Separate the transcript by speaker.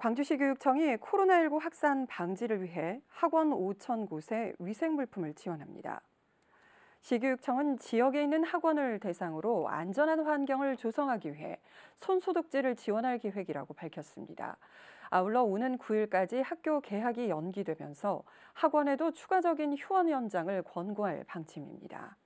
Speaker 1: 광주시 교육청이 코로나19 확산 방지를 위해 학원 5천 곳에 위생 물품을 지원합니다. 시교육청은 지역에 있는 학원을 대상으로 안전한 환경을 조성하기 위해 손소독제를 지원할 계획이라고 밝혔습니다. 아울러 오는 9일까지 학교 개학이 연기되면서 학원에도 추가적인 휴원 연장을 권고할 방침입니다.